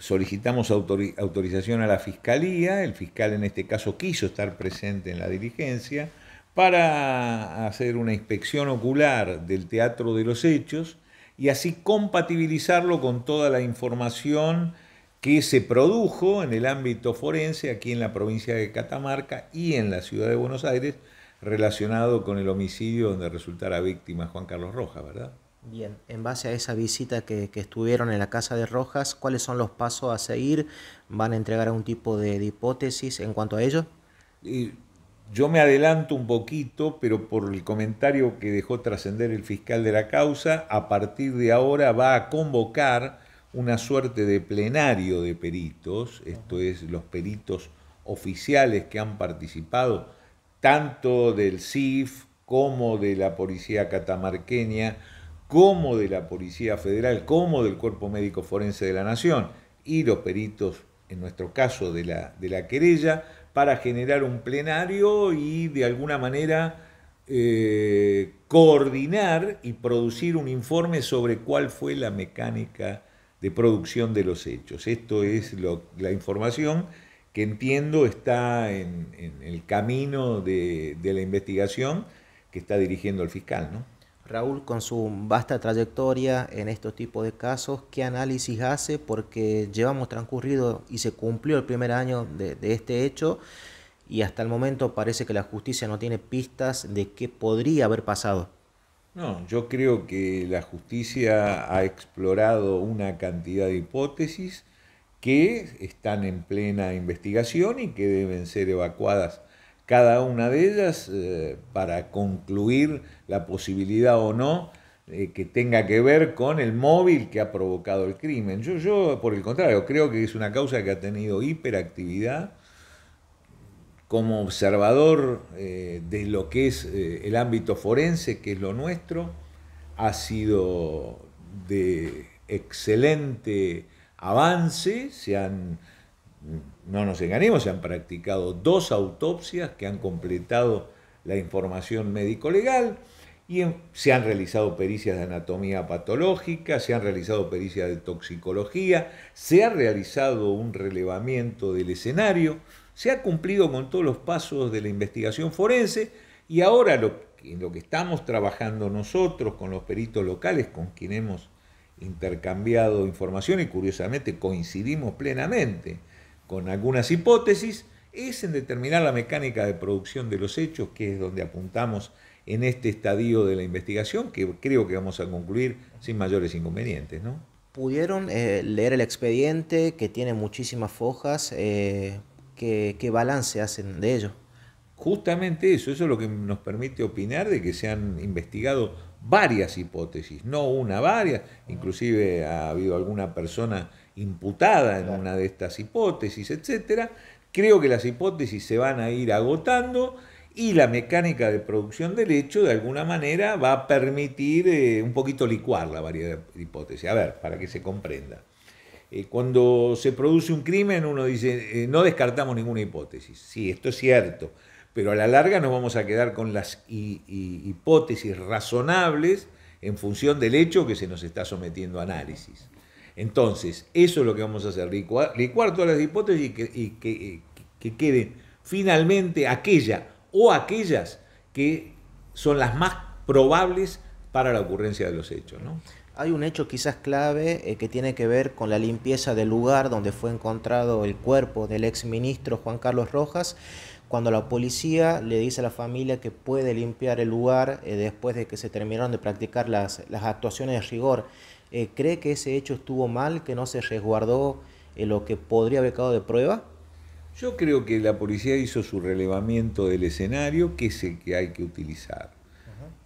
solicitamos autorización a la fiscalía, el fiscal en este caso quiso estar presente en la diligencia, para hacer una inspección ocular del teatro de los hechos y así compatibilizarlo con toda la información que se produjo en el ámbito forense aquí en la provincia de Catamarca y en la ciudad de Buenos Aires relacionado con el homicidio donde resultara víctima Juan Carlos Rojas, ¿verdad? Bien, en base a esa visita que, estuvieron en la casa de Rojas, ¿cuáles son los pasos a seguir? ¿Van a entregar algún tipo de, hipótesis en cuanto a ello? yo me adelanto un poquito, pero por el comentario que dejó trascender el fiscal de la causa, a partir de ahora va a convocar una suerte de plenario de peritos, esto es, los peritos oficiales que han participado, tanto del CIF como de la policía catamarqueña, como de la Policía Federal, como del Cuerpo Médico Forense de la Nación y los peritos, en nuestro caso, de la, querella, para generar un plenario y de alguna manera eh, coordinar y producir un informe sobre cuál fue la mecánica de producción de los hechos. Esto es la información que entiendo está en, el camino de, de la investigación que está dirigiendo el fiscal, ¿no? Raúl, con su vasta trayectoria en estos tipos de casos, ¿qué análisis hace? Porque llevamos transcurrido y se cumplió el primer año de, este hecho y hasta el momento parece que la justicia no tiene pistas de qué podría haber pasado. No, yo creo que la justicia ha explorado una cantidad de hipótesis que están en plena investigación y que deben ser evacuadas cada una de ellas eh, para concluir la posibilidad o no eh, que tenga que ver con el móvil que ha provocado el crimen. Yo, yo, por el contrario, creo que es una causa que ha tenido hiperactividad como observador eh, de lo que es el ámbito forense, que es lo nuestro, ha sido de excelente avance, se han no nos engañemos, se han practicado dos autopsias que han completado la información médico-legal y se han realizado pericias de anatomía patológica, se han realizado pericias de toxicología, se ha realizado un relevamiento del escenario, se ha cumplido con todos los pasos de la investigación forense y ahora lo, en lo que estamos trabajando nosotros con los peritos locales con quien hemos intercambiado información y curiosamente coincidimos plenamente con algunas hipótesis, es en determinar la mecánica de producción de los hechos, que es donde apuntamos en este estadio de la investigación, que creo que vamos a concluir sin mayores inconvenientes, ¿no? ¿Pudieron eh, leer el expediente, que tiene muchísimas fojas? Eh, ¿qué, balance hacen de ello? Justamente eso, eso es lo que nos permite opinar de que se han investigado varias hipótesis, no una, varias. Inclusive ha habido alguna persona imputada en una de estas hipótesis, etcétera. Creo que las hipótesis se van a ir agotando y la mecánica de producción del hecho, de alguna manera, va a permitir eh, un poquito licuar la variedad de hipótesis. A ver, para que se comprenda. Eh, cuando se produce un crimen, uno dice, eh, no descartamos ninguna hipótesis. Sí, esto es cierto, pero a la larga nos vamos a quedar con las hipótesis razonables en función del hecho que se nos está sometiendo a análisis. Entonces, eso es lo que vamos a hacer, licuar, todas las hipótesis y, que, eh, queden finalmente aquella o aquellas que son las más probables para la ocurrencia de los hechos. Hay un hecho quizás clave eh, que tiene que ver con la limpieza del lugar donde fue encontrado el cuerpo del exministro Juan Carlos Rojas, cuando la policía le dice a la familia que puede limpiar el lugar eh, después de que se terminaron de practicar las, actuaciones de rigor. Eh, ¿Cree que ese hecho estuvo mal, que no se resguardó eh, lo que podría haber quedado de prueba? Yo creo que la policía hizo su relevamiento del escenario, que es el que hay que utilizar.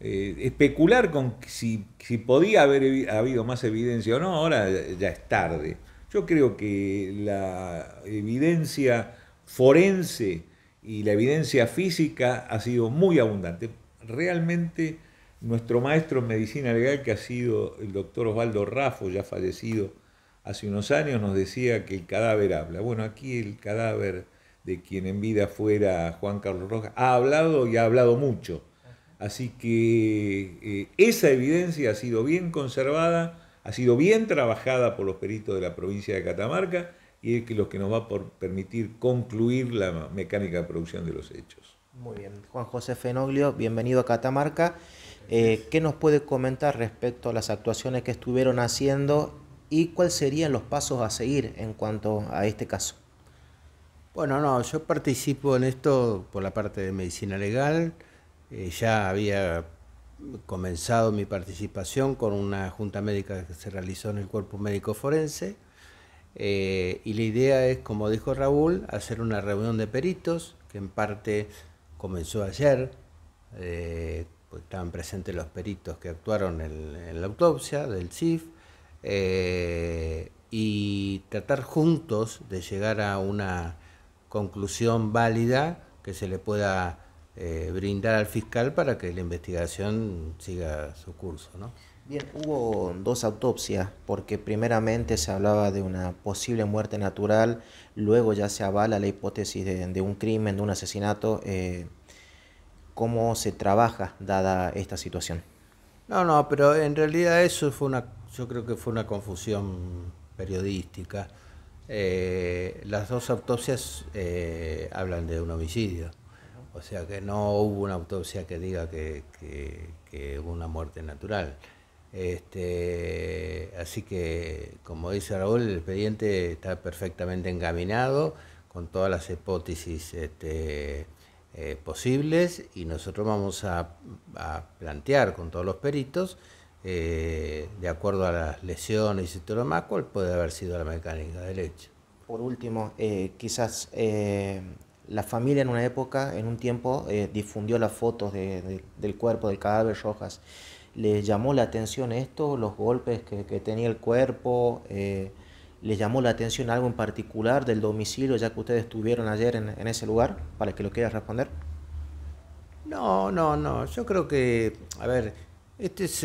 especular con si, si podía haber habido más evidencia o no, ahora ya es tarde. Yo creo que la evidencia forense y la evidencia física ha sido muy abundante. Realmente nuestro maestro en medicina legal, que ha sido el doctor Osvaldo Raffo, ya fallecido hace unos años, nos decía que el cadáver habla. Bueno, aquí el cadáver de quien en vida fuera Juan Carlos Rojas ha hablado y ha hablado mucho. Así que eh, esa evidencia ha sido bien conservada, ha sido bien trabajada por los peritos de la provincia de Catamarca y es lo que nos va a permitir concluir la mecánica de producción de los hechos. Muy bien, Juan José Fenoglio, bienvenido a Catamarca. Eh, ¿Qué nos puede comentar respecto a las actuaciones que estuvieron haciendo y cuáles serían los pasos a seguir en cuanto a este caso? Bueno, no, yo participo en esto por la parte de medicina legal. Eh, ya había comenzado mi participación con una junta médica que se realizó en el cuerpo médico forense eh, y la idea es, como dijo Raúl, hacer una reunión de peritos, que en parte comenzó ayer, eh, pues estaban presentes los peritos que actuaron en, la autopsia del CIF, eh, y tratar juntos de llegar a una conclusión válida que se le pueda brindar al fiscal para que la investigación siga su curso. ¿no? Bien, hubo dos autopsias porque primeramente se hablaba de una posible muerte natural, luego ya se avala la hipótesis de, un crimen, de un asesinato. Eh, ¿Cómo se trabaja dada esta situación? No, no, pero en realidad eso fue una, yo creo que fue una confusión periodística. Eh, las dos autopsias eh, hablan de un homicidio. O sea que no hubo una autopsia que diga que, que, que una muerte natural. Este, así que, como dice Raúl, el expediente está perfectamente encaminado con todas las hipótesis este, eh, posibles y nosotros vamos a, plantear con todos los peritos, eh, de acuerdo a las lesiones y todo lo cuál puede haber sido la mecánica del hecho. Por último, eh, quizás la familia en una época, en un tiempo, difundió las fotos del cuerpo, del cadáver Rojas les llamó la atención esto, los golpes que, tenía el cuerpo, eh, les llamó la atención algo en particular del domicilio, ya que ustedes estuvieron ayer en, ese lugar, para que lo quieras responder. No, no, no, yo creo que, a ver, este es,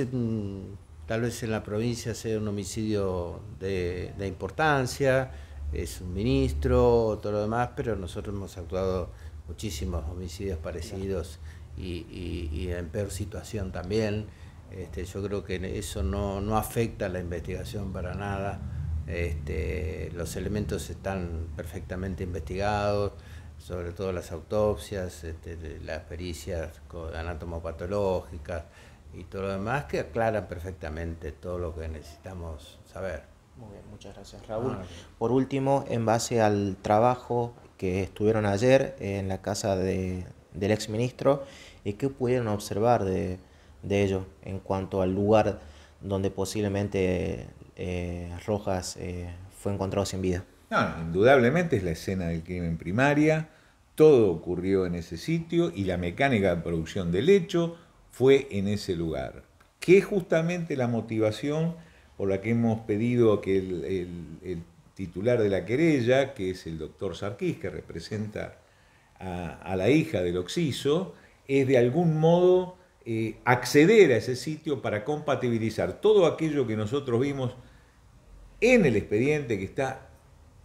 tal vez en la provincia sea un homicidio de, importancia, es un ministro, todo lo demás, pero nosotros hemos actuado muchísimos homicidios parecidos y en peor situación también. Este, yo creo que eso no, no afecta a la investigación para nada. Este, los elementos están perfectamente investigados, sobre todo las autopsias, este, las pericias anatomopatológicas y todo lo demás que aclaran perfectamente todo lo que necesitamos saber. Muy bien, muchas gracias Raúl. Ah, Por último, en base al trabajo que estuvieron ayer en la casa del exministro, ¿qué pudieron observar de, de ello en cuanto al lugar donde posiblemente eh, Rojas eh, fue encontrado sin vida. No, indudablemente es la escena del crimen primaria, todo ocurrió en ese sitio y la mecánica de producción del hecho fue en ese lugar, que es justamente la motivación por la que hemos pedido que el, titular de la querella, que es el doctor Sarquís, que representa a, a la hija del Oxiso, es de algún modo eh, acceder a ese sitio para compatibilizar todo aquello que nosotros vimos en el expediente que está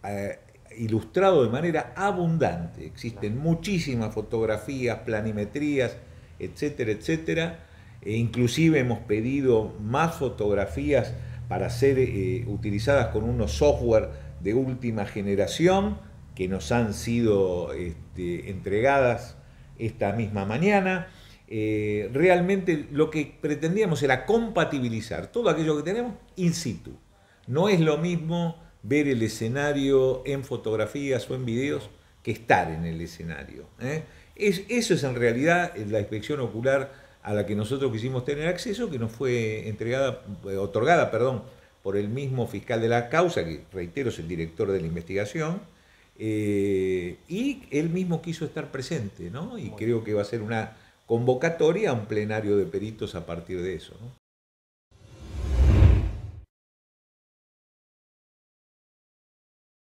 eh, ilustrado de manera abundante. Existen muchísimas fotografías, planimetrías, etcétera, etcétera. E inclusive hemos pedido más fotografías para ser eh, utilizadas con unos software de última generación que nos han sido este, entregadas esta misma mañana. Eh, realmente lo que pretendíamos era compatibilizar todo aquello que tenemos in situ. No es lo mismo ver el escenario en fotografías o en videos que estar en el escenario. ¿eh? Es, eso es en realidad la inspección ocular a la que nosotros quisimos tener acceso, que nos fue entregada, eh, otorgada, perdón, por el mismo fiscal de la causa, que reitero es el director de la investigación, y él mismo quiso estar presente, ¿no? Y creo que va a ser una convocatoria a un plenario de peritos a partir de eso. ¿no?